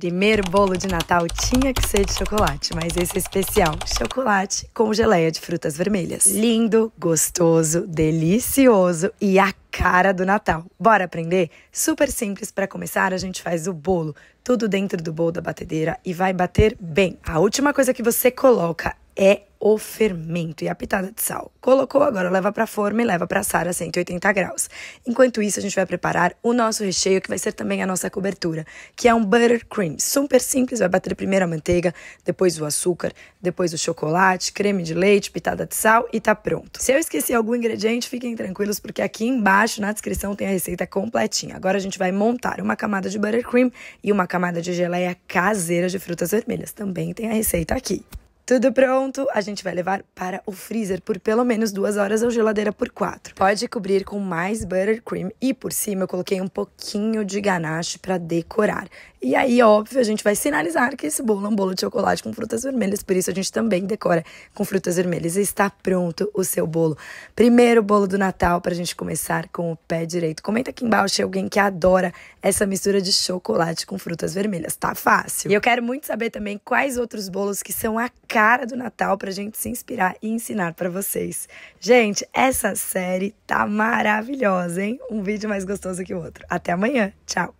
Primeiro bolo de Natal tinha que ser de chocolate, mas esse é especial. Chocolate com geleia de frutas vermelhas. Lindo, gostoso, delicioso e a cara do Natal. Bora aprender? Super simples para começar, a gente faz o bolo, tudo dentro do bolo da batedeira e vai bater bem. A última coisa que você coloca é o fermento e a pitada de sal. Colocou agora, leva para a forma e leva para assar a 180 graus. Enquanto isso, a gente vai preparar o nosso recheio, que vai ser também a nossa cobertura, que é um buttercream. Super simples, vai bater primeiro a manteiga, depois o açúcar, depois o chocolate, creme de leite, pitada de sal e tá pronto. Se eu esqueci algum ingrediente, fiquem tranquilos, porque aqui embaixo na descrição tem a receita completinha. Agora a gente vai montar uma camada de buttercream e uma camada de geleia caseira de frutas vermelhas. Também tem a receita aqui. Tudo pronto, a gente vai levar para o freezer por pelo menos duas horas ou geladeira por quatro. Pode cobrir com mais buttercream e por cima eu coloquei um pouquinho de ganache para decorar. E aí, óbvio, a gente vai sinalizar que esse bolo é um bolo de chocolate com frutas vermelhas, por isso a gente também decora com frutas vermelhas. E está pronto o seu bolo. Primeiro bolo do Natal para a gente começar com o pé direito. Comenta aqui embaixo se é alguém que adora essa mistura de chocolate com frutas vermelhas. Tá fácil. E eu quero muito saber também quais outros bolos que são a cara do Natal para a gente se inspirar e ensinar para vocês. Gente, essa série tá maravilhosa, hein? Um vídeo mais gostoso que o outro. Até amanhã. Tchau.